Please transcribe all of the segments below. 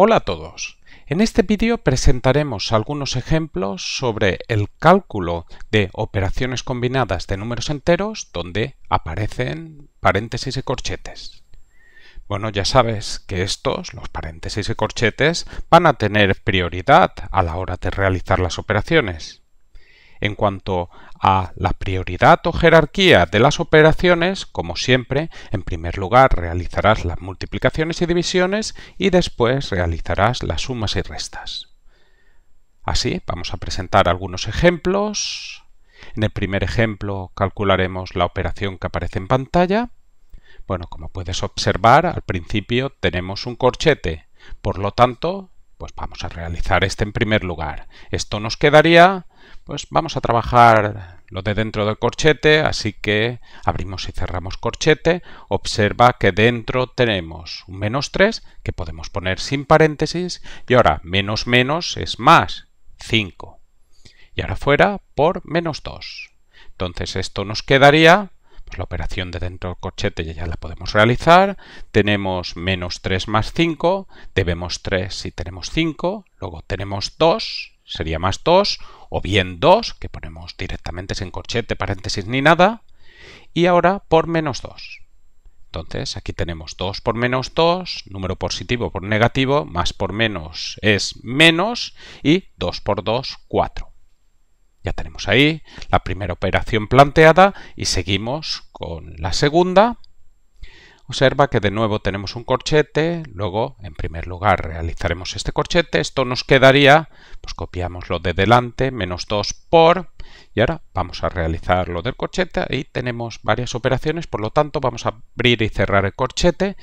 Hola a todos. En este vídeo presentaremos algunos ejemplos sobre el cálculo de operaciones combinadas de números enteros donde aparecen paréntesis y corchetes. Bueno, ya sabes que estos, los paréntesis y corchetes, van a tener prioridad a la hora de realizar las operaciones. En cuanto a la prioridad o jerarquía de las operaciones, como siempre, en primer lugar realizarás las multiplicaciones y divisiones y después realizarás las sumas y restas. Así, vamos a presentar algunos ejemplos. En el primer ejemplo calcularemos la operación que aparece en pantalla. Bueno, como puedes observar, al principio tenemos un corchete, por lo tanto, pues vamos a realizar este en primer lugar. Esto nos quedaría pues vamos a trabajar lo de dentro del corchete, así que abrimos y cerramos corchete. Observa que dentro tenemos un menos 3 que podemos poner sin paréntesis y ahora menos menos es más 5. Y ahora fuera por menos 2. Entonces esto nos quedaría pues la operación de dentro del corchete ya la podemos realizar. Tenemos menos 3 más 5, debemos 3 si tenemos 5, luego tenemos 2 sería más 2, o bien 2, que ponemos directamente sin corchete, paréntesis ni nada, y ahora por menos 2. Entonces aquí tenemos 2 por menos 2, número positivo por negativo, más por menos es menos, y 2 por 2, 4. Ya tenemos ahí la primera operación planteada y seguimos con la segunda. Observa que de nuevo tenemos un corchete, luego en primer lugar realizaremos este corchete, esto nos quedaría, pues copiamos lo de delante, menos 2 por, y ahora vamos a realizar lo del corchete, ahí tenemos varias operaciones, por lo tanto vamos a abrir y cerrar el corchete,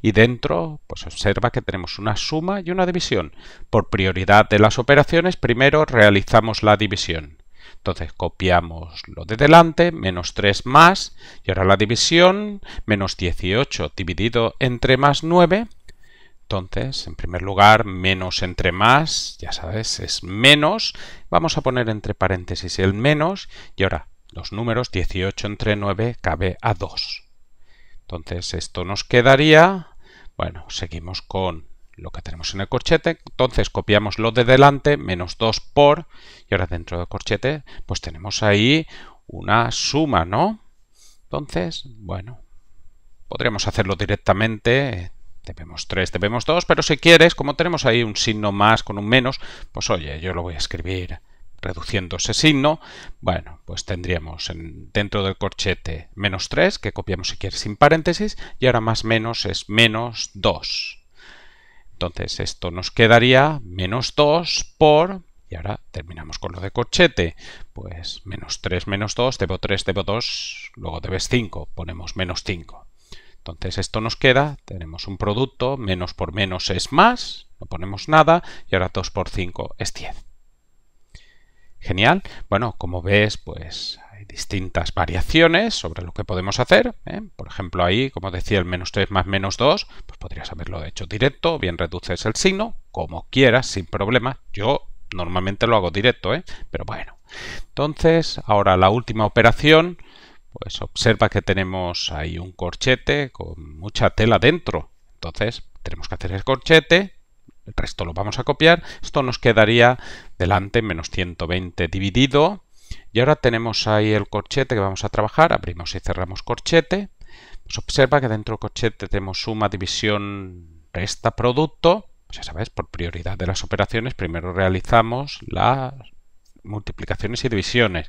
y dentro pues observa que tenemos una suma y una división. Por prioridad de las operaciones, primero realizamos la división. Entonces copiamos lo de delante, menos 3 más, y ahora la división, menos 18 dividido entre más 9. Entonces, en primer lugar, menos entre más, ya sabes, es menos. Vamos a poner entre paréntesis el menos, y ahora los números 18 entre 9 cabe a 2. Entonces, esto nos quedaría, bueno, seguimos con lo que tenemos en el corchete, entonces copiamos lo de delante, menos 2 por, y ahora dentro del corchete, pues tenemos ahí una suma, ¿no? Entonces, bueno, podríamos hacerlo directamente, tenemos 3, debemos 2, pero si quieres, como tenemos ahí un signo más con un menos, pues oye, yo lo voy a escribir reduciendo ese signo, bueno, pues tendríamos en, dentro del corchete menos 3, que copiamos si quieres sin paréntesis, y ahora más menos es menos 2. Entonces esto nos quedaría menos 2 por, y ahora terminamos con lo de corchete, pues menos 3 menos 2, debo 3, debo 2, luego debes 5, ponemos menos 5. Entonces esto nos queda, tenemos un producto, menos por menos es más, no ponemos nada, y ahora 2 por 5 es 10. Genial. Bueno, como ves, pues distintas variaciones sobre lo que podemos hacer. ¿eh? Por ejemplo, ahí, como decía, el menos 3 más menos 2, pues podrías haberlo hecho directo, bien reduces el signo, como quieras, sin problema. Yo normalmente lo hago directo, ¿eh? pero bueno. Entonces, ahora la última operación, pues observa que tenemos ahí un corchete con mucha tela dentro. Entonces, tenemos que hacer el corchete, el resto lo vamos a copiar. Esto nos quedaría delante menos 120 dividido y ahora tenemos ahí el corchete que vamos a trabajar. Abrimos y cerramos corchete. Pues observa que dentro del corchete tenemos suma, división, resta, producto. Pues ya sabes, por prioridad de las operaciones, primero realizamos las multiplicaciones y divisiones.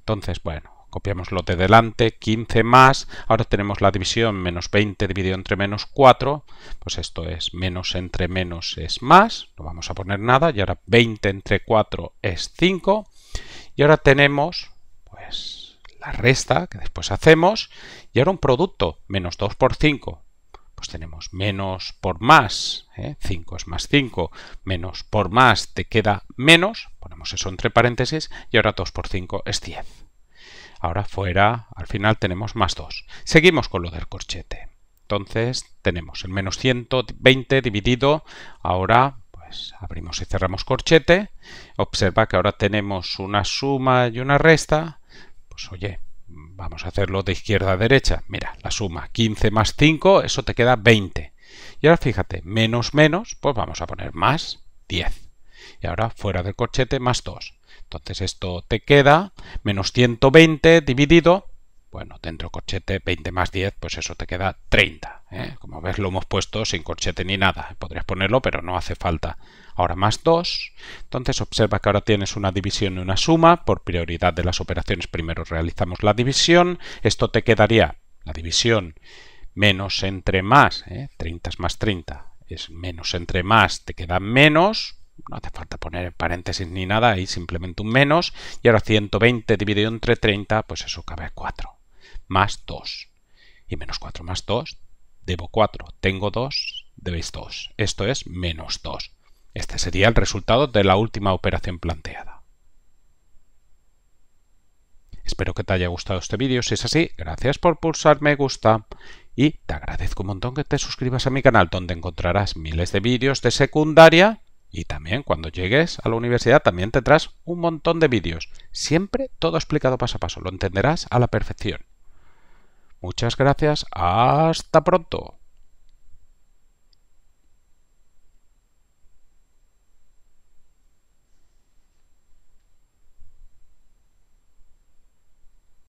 Entonces, bueno, copiamos lo de delante, 15 más, ahora tenemos la división menos 20 dividido entre menos 4, pues esto es menos entre menos es más, no vamos a poner nada, y ahora 20 entre 4 es 5, y ahora tenemos pues la resta que después hacemos y ahora un producto menos 2 por 5. Pues tenemos menos por más, 5 ¿eh? es más 5, menos por más te queda menos, ponemos eso entre paréntesis y ahora 2 por 5 es 10. Ahora fuera, al final tenemos más 2. Seguimos con lo del corchete. Entonces tenemos el menos 120 dividido ahora pues abrimos y cerramos corchete. Observa que ahora tenemos una suma y una resta. Pues oye, vamos a hacerlo de izquierda a derecha. Mira, la suma 15 más 5, eso te queda 20. Y ahora fíjate, menos menos, pues vamos a poner más 10. Y ahora fuera del corchete más 2. Entonces esto te queda menos 120 dividido, bueno, dentro corchete 20 más 10, pues eso te queda 30. ¿eh? Como ves lo hemos puesto sin corchete ni nada. Podrías ponerlo, pero no hace falta. Ahora más 2. Entonces observa que ahora tienes una división y una suma. Por prioridad de las operaciones primero realizamos la división. Esto te quedaría la división menos entre más. 30 ¿eh? es más 30 es menos entre más, te queda menos, no hace falta poner paréntesis ni nada, ahí simplemente un menos, y ahora 120 dividido entre 30, pues eso cabe 4, más 2. Y menos 4 más 2 debo 4, tengo 2, debéis 2. Esto es menos 2. Este sería el resultado de la última operación planteada. Espero que te haya gustado este vídeo. Si es así, gracias por pulsar me gusta. Y te agradezco un montón que te suscribas a mi canal, donde encontrarás miles de vídeos de secundaria. Y también cuando llegues a la universidad también tendrás un montón de vídeos. Siempre todo explicado paso a paso. Lo entenderás a la perfección. Muchas gracias. Hasta pronto.